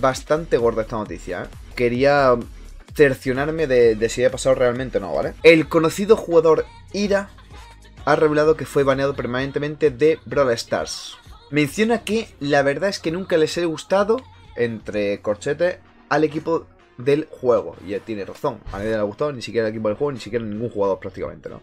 Bastante gorda esta noticia, ¿eh? Quería cercionarme de, si había pasado realmente o no, ¿vale? El conocido jugador Ira ha revelado que fue baneado permanentemente de Brawl Stars. Menciona que la verdad es que nunca les he gustado, entre corchetes al equipo del juego. Y tiene razón, a nadie le ha gustado ni siquiera el equipo del juego, ni siquiera ningún jugador prácticamente, ¿no?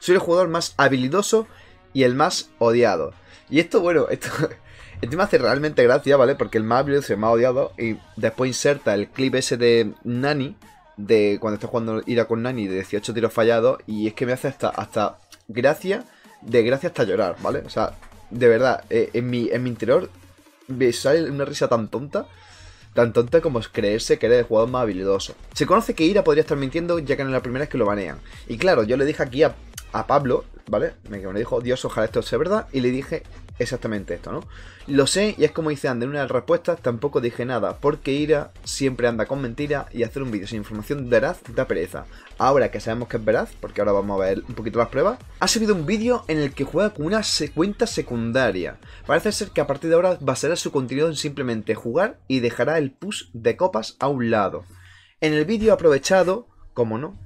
Soy el jugador más habilidoso y el más odiado. Y esto, bueno, esto, me hace realmente gracia, ¿vale? Porque el más se el más odiado y después inserta el clip ese de Nani, de cuando está jugando Ira con Nani, de 18 tiros fallados, y es que me hace hasta, hasta gracia, de gracia hasta llorar, ¿vale? O sea, de verdad, eh, en, mi, en mi interior me sale una risa tan tonta tan tonta como es creerse que eres el jugador más habilidoso. Se conoce que Ira podría estar mintiendo ya que en la primera es que lo banean. Y claro, yo le dije aquí a a Pablo, ¿vale? Me dijo, Dios, ojalá esto sea verdad. Y le dije exactamente esto, ¿no? Lo sé, y es como dice en una de las respuestas, tampoco dije nada, porque Ira siempre anda con mentiras y hacer un vídeo sin información veraz da pereza. Ahora que sabemos que es veraz, porque ahora vamos a ver un poquito las pruebas, ha subido un vídeo en el que juega con una cuenta secundaria. Parece ser que a partir de ahora basará su contenido en simplemente jugar y dejará el push de copas a un lado. En el vídeo aprovechado, como no,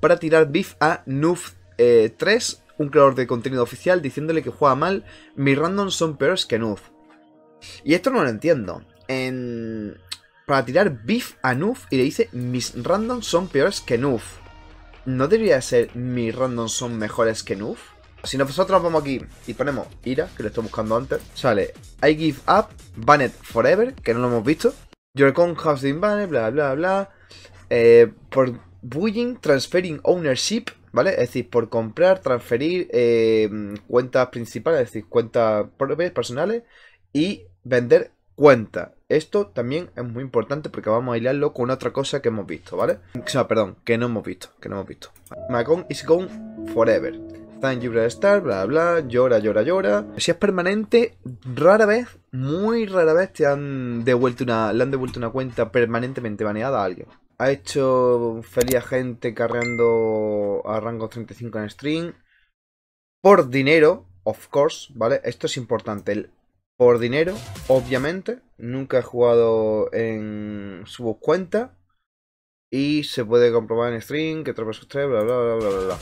para tirar beef a Nuft. 3, eh, un creador de contenido oficial diciéndole que juega mal, mis randoms son peores que Nuf. Y esto no lo entiendo. En... Para tirar beef a Nuf y le dice, mis randoms son peores que Nuf. ¿No debería ser mis randoms son mejores que Nuf? Si nosotros vamos aquí y ponemos Ira, que lo estoy buscando antes, sale I give up, banet forever, que no lo hemos visto. Your con has been banned, bla bla bla. Eh, por bullying, transferring ownership, ¿Vale? Es decir, por comprar, transferir eh, cuentas principales, es decir, cuentas propias, personales, y vender cuenta Esto también es muy importante porque vamos a hilarlo con otra cosa que hemos visto, ¿vale? O sea, perdón, que no hemos visto, que no hemos visto. Macon is gone forever. Thank you, Red Star, bla, bla, llora, llora, llora. Si es permanente, rara vez, muy rara vez te han devuelto una, le han devuelto una cuenta permanentemente baneada a alguien. Ha hecho feliz gente cargando a rango 35 en stream Por dinero, of course, ¿vale? Esto es importante. por dinero, obviamente. Nunca he jugado en su cuenta. Y se puede comprobar en stream que tropas sus tres, bla, bla, bla, bla, bla.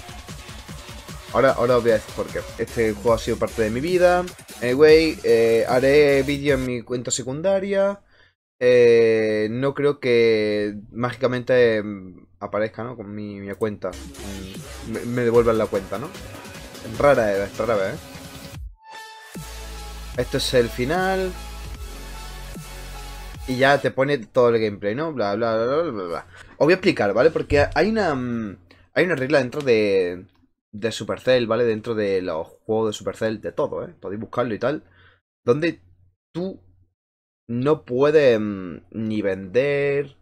Ahora, ahora os voy a Este juego ha sido parte de mi vida. Anyway, eh, haré vídeo en mi cuenta secundaria eh, no creo que mágicamente em, aparezca, ¿no? Con mi, cuenta. Me, devuelvan la cuenta, ¿no? Rara eh, es, rara vez. Eh. Esto es el final. Y ya te pone todo el gameplay, ¿no? Bla, bla, bla, bla, bla. Os voy a explicar, ¿vale? Porque hay una... Mm, hay una regla dentro de... De Supercell, ¿vale? Dentro de los juegos de Supercell, de todo, ¿eh? Podéis buscarlo y tal. Donde tú no pueden mm, ni vender,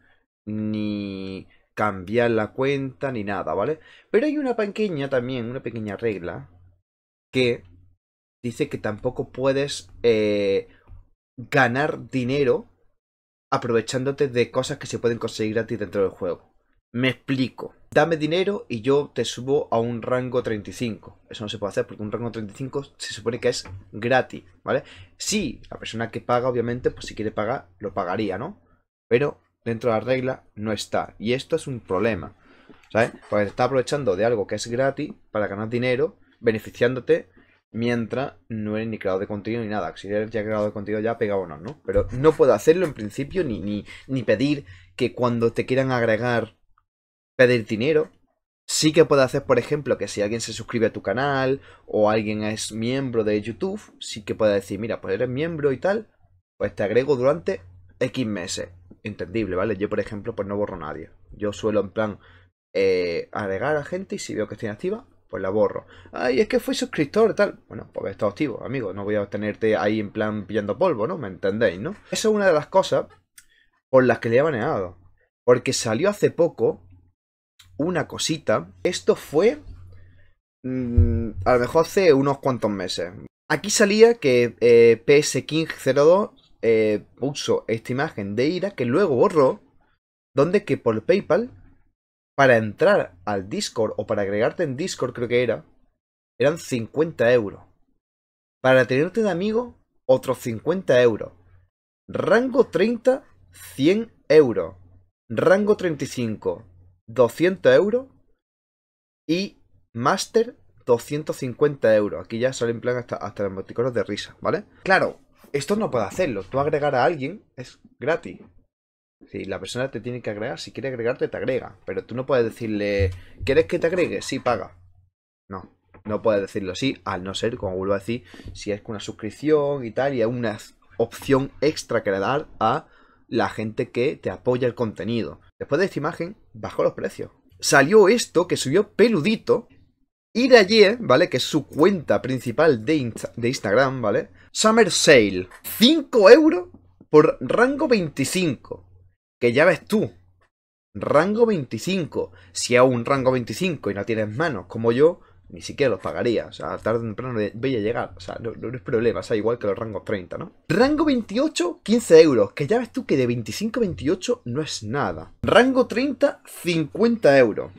ni cambiar la cuenta, ni nada, ¿vale? Pero hay una pequeña también, una pequeña regla que dice que tampoco puedes eh, ganar dinero aprovechándote de cosas que se pueden conseguir ti dentro del juego. Me explico dame dinero y yo te subo a un rango 35. Eso no se puede hacer porque un rango 35 se supone que es gratis, ¿vale? Sí, la persona que paga, obviamente, pues si quiere pagar, lo pagaría, ¿no? Pero dentro de la regla no está. Y esto es un problema, ¿sabes? Porque está aprovechando de algo que es gratis para ganar dinero, beneficiándote mientras no eres ni creador de contenido ni nada. Si eres ya creador de contenido ya o ¿no? Pero no puedo hacerlo en principio ni, ni, ni pedir que cuando te quieran agregar pedir dinero. Sí que puede hacer, por ejemplo, que si alguien se suscribe a tu canal o alguien es miembro de YouTube, sí que puede decir, mira, pues eres miembro y tal, pues te agrego durante X meses. Entendible, ¿vale? Yo, por ejemplo, pues no borro a nadie. Yo suelo, en plan, eh, agregar a gente y si veo que estoy activa pues la borro. Ay, es que fui suscriptor, y tal. Bueno, pues está activo, amigo. No voy a tenerte ahí en plan pillando polvo, ¿no? ¿Me entendéis, no? Esa es una de las cosas por las que le he baneado. Porque salió hace poco una cosita. Esto fue mm, a lo mejor hace unos cuantos meses. Aquí salía que eh, PS King eh, puso esta imagen de ira que luego borró, donde que por PayPal, para entrar al Discord o para agregarte en Discord creo que era, eran 50 euros. Para tenerte de amigo, otros 50 euros. Rango 30, 100 euros. Rango 35, 200 euros y Master 250 euros. Aquí ya salen en plan hasta, los emoticonos de risa, ¿vale? Claro, esto no puede hacerlo. Tú agregar a alguien es gratis. Si la persona te tiene que agregar, si quiere agregarte, te agrega. Pero tú no puedes decirle, ¿quieres que te agregue? si paga. No, no puedes decirlo así, al no ser, como vuelvo a decir, si es una suscripción y tal, y es una opción extra que le dar a la gente que te apoya el contenido. Después de esta imagen, bajó los precios. Salió esto que subió peludito. Y de allí, ¿vale? Que es su cuenta principal de, de Instagram, ¿vale? Summer Sale. 5 euros por rango 25. Que ya ves tú. Rango 25. Si es un rango 25 y no tienes manos como yo, ni siquiera los pagaría. O sea, tarde o temprano voy a llegar. O sea, no, es problema. O sea, igual que los rangos 30, ¿no? Rango 28, 15 euros. Que ya ves tú que de 25 a 28 no es nada. Rango 30, 50 euros.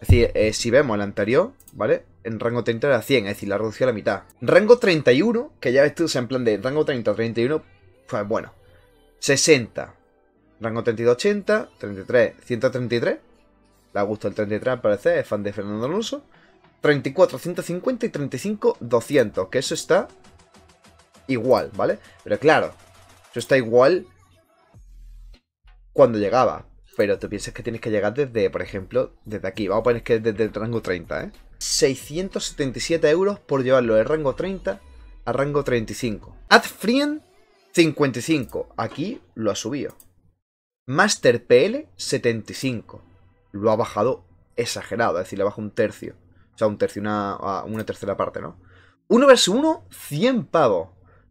Es decir, eh, si vemos el anterior, ¿vale? En rango 30 era 100, es decir, la redució a la mitad. Rango 31, que ya ves tú, o sea, en plan de rango 30 31, pues bueno, 60. Rango 32, 80, 33, 133. Le ha gustado el 33 Parece, es fan de Fernando Alonso. 34, 150 y 35, 200. Que eso está igual, ¿vale? Pero claro, eso está igual cuando llegaba. Pero tú piensas que tienes que llegar desde, por ejemplo, desde aquí. Vamos a poner que es desde el rango 30, ¿eh? 677 euros por llevarlo de rango 30 a rango 35. AdFriend, 55. Aquí lo ha subido. Master PL, 75. Lo ha bajado exagerado, es decir, le baja un tercio. O sea, una, tercera parte, ¿no? 1 vs 1, 100 pavos.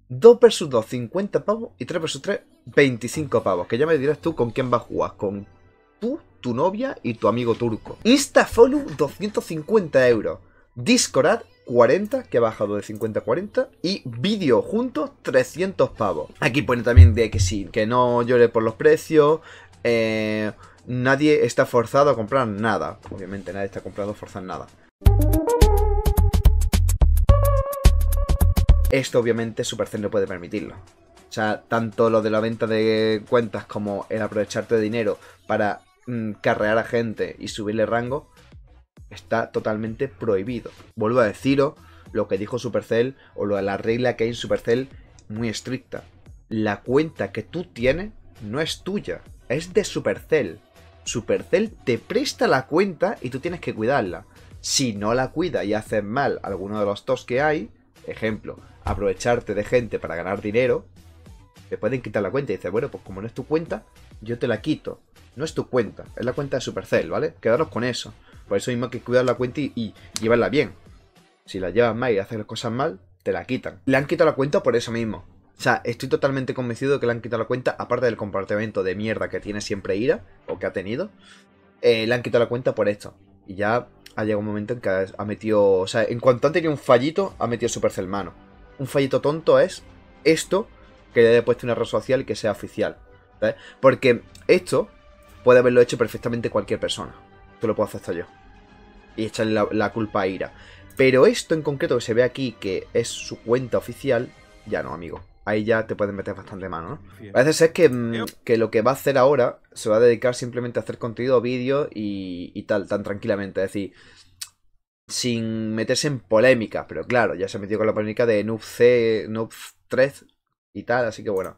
2 vs 2, 50 pavos. Y 3 vs 3, 25 pavos. Que ya me dirás tú con quién vas a jugar. Con tú, tu novia y tu amigo turco. Instafollow, 250 euros. Discord 40, que ha bajado de 50 a 40. Y vídeo juntos, 300 pavos. Aquí pone también de que sí, que no llore por los precios. Eh, nadie está forzado a comprar nada. Obviamente nadie está comprado a forzar nada. Esto obviamente Supercell no puede permitirlo. O sea, tanto lo de la venta de cuentas como el aprovecharte de dinero para mm, carrear a gente y subirle rango está totalmente prohibido. Vuelvo a deciros lo que dijo Supercell o lo, la regla que hay en Supercell muy estricta. La cuenta que tú tienes no es tuya, es de Supercell. Supercell te presta la cuenta y tú tienes que cuidarla. Si no la cuida y haces mal alguno de los tos que hay, ejemplo, aprovecharte de gente para ganar dinero, te pueden quitar la cuenta y dices, bueno, pues como no es tu cuenta, yo te la quito. No es tu cuenta, es la cuenta de Supercell, ¿vale? Quedaros con eso. Por eso mismo hay que cuidar la cuenta y, llevarla bien. Si la llevas mal y haces las cosas mal, te la quitan. Le han quitado la cuenta por eso mismo. O sea, estoy totalmente convencido de que le han quitado la cuenta, aparte del comportamiento de mierda que tiene siempre Ira, o que ha tenido, eh, le han quitado la cuenta por esto. Y ya ha llegado un momento en que ha metido. O sea, en cuanto han tenido un fallito, ha metido Supercell mano. Un fallito tonto es esto que le haya puesto una red social y que sea oficial. ¿Vale? Porque esto puede haberlo hecho perfectamente cualquier persona. Tú lo puedo hacer hasta yo. Y echarle la, la culpa a Ira. Pero esto en concreto que se ve aquí, que es su cuenta oficial, ya no, amigo ahí ya te pueden meter bastante mano, ¿no? Parece ser que, mm, que, lo que va a hacer ahora se va a dedicar simplemente a hacer contenido, vídeo y, y tal, tan tranquilamente. Es decir, sin meterse en polémica, pero claro, ya se ha metido con la polémica de Noob C, Noob 3 y tal, así que bueno.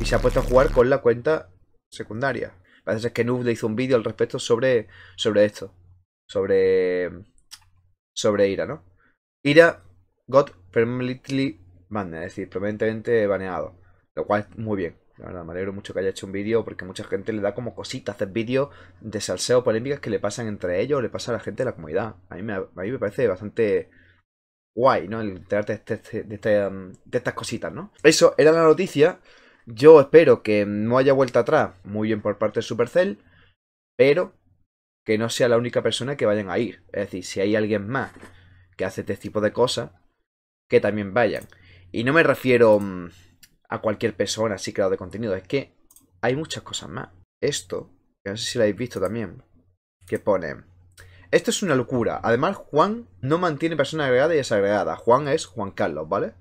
Y se ha puesto a jugar con la cuenta secundaria. Parece ser que Noob le hizo un vídeo al respecto sobre, sobre esto. Sobre. Sobre Ira, ¿no? Ira got permanently es decir, permanentemente baneado. Lo cual es muy bien. La verdad, me alegro mucho que haya hecho un vídeo porque mucha gente le da como cositas hacer vídeos de salseo polémicas que le pasan entre ellos o le pasa a la gente de la comunidad. A mí me, parece bastante guay, ¿no? El enterarte de, este, mm, de estas cositas, ¿no? Eso era la noticia. Yo espero que no haya vuelta atrás. Muy bien por parte de Supercell. Pero que no sea la única persona que vayan a ir. Es decir, si hay alguien más que hace este tipo de cosas, que también vayan. Y no me refiero mm, a cualquier persona así creado de contenido, es que hay muchas cosas más. Esto, que no sé si lo habéis visto también, que pone... Esto es una locura. Además, Juan no mantiene persona agregada y desagregada. Juan es Juan Carlos, ¿vale?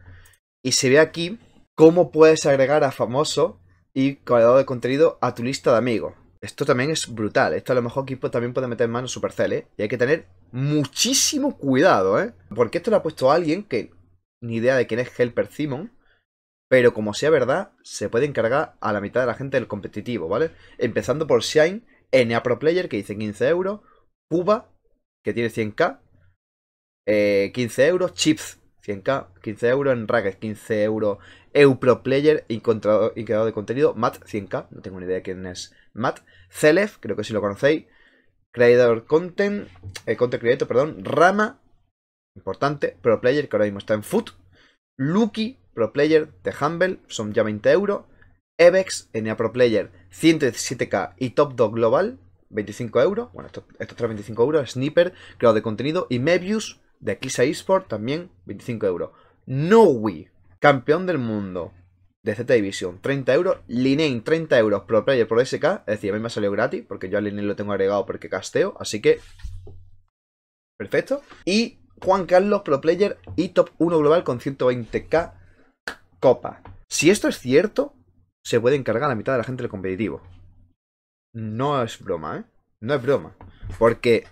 Y se ve aquí cómo puedes agregar a famoso y creador de contenido a tu lista de amigos. Esto también es brutal. Esto a lo mejor aquí también puede meter en mano Supercell, ¿eh? Y hay que tener muchísimo cuidado, ¿eh? Porque esto lo ha puesto alguien que ni idea de quién es Helper Simon, pero como sea verdad, se puede encargar a la mitad de la gente del competitivo, ¿vale? Empezando por Shine, NA Pro Player, que dice 15 euros, Cuba, que tiene 100k, 15 eh, euros, Chips, 100k, 15 euros en 15 euros, EU player y creador de contenido, Matt, 100k, no tengo ni idea de quién es Matt, Celef, creo que si sí lo conocéis, Creator Content, el eh, Content Creator, perdón, Rama, importante, Pro Player, que ahora mismo está en Foot, Lucky, Pro Player de Humble, son ya 20 euros, Evex, NA Pro Player, 117k y Top Dog Global, 25 euros, bueno, estos esto 25 euros, Sniper, creador de contenido, y Mebius, de Kisa Esport, también 25 euros. Nowi, campeón del mundo de Z Division, 30 euros. linen 30 euros Pro Player por SK. Es decir, a mí me ha salido gratis porque yo a linen lo tengo agregado porque casteo. Así que. Perfecto. Y Juan Carlos Pro Player y top 1 global con 120k copa. Si esto es cierto, se puede encargar a la mitad de la gente del competitivo. No es broma, ¿eh? No es broma. Porque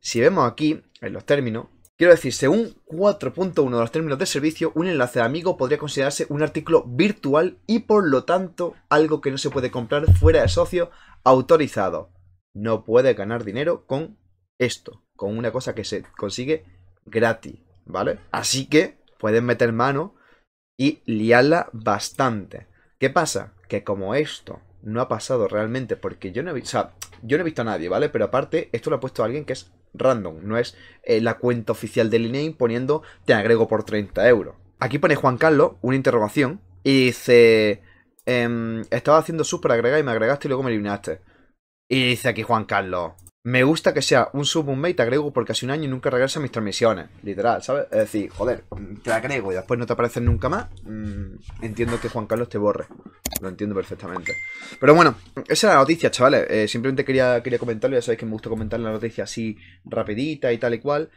si vemos aquí, en los términos, quiero decir, según 4.1 de los términos de servicio, un enlace de amigo podría considerarse un artículo virtual y por lo tanto algo que no se puede comprar fuera de socio autorizado. No puede ganar dinero con esto, con una cosa que se consigue gratis, ¿vale? Así que pueden meter mano y liarla bastante. ¿Qué pasa? Que como esto no ha pasado realmente, porque yo no he visto, yo no he visto a nadie, ¿vale? Pero aparte, esto lo ha puesto alguien que es random, no es eh, la cuenta oficial del línea poniendo te agrego por 30 euros. Aquí pone Juan Carlos una interrogación y dice, em, estaba haciendo súper agregar y me agregaste y luego me eliminaste. Y dice aquí Juan Carlos, me gusta que sea un sub, un mate, agrego porque hace un año y nunca regreso a mis transmisiones. Literal, ¿sabes? Es decir, joder, te agrego y después no te aparecen nunca más. Mm, entiendo que Juan Carlos te borre. Lo entiendo perfectamente. Pero bueno, esa es la noticia, chavales. Eh, simplemente quería, quería comentarlo. Ya sabéis que me gusta comentar la noticia así rapidita y tal y cual.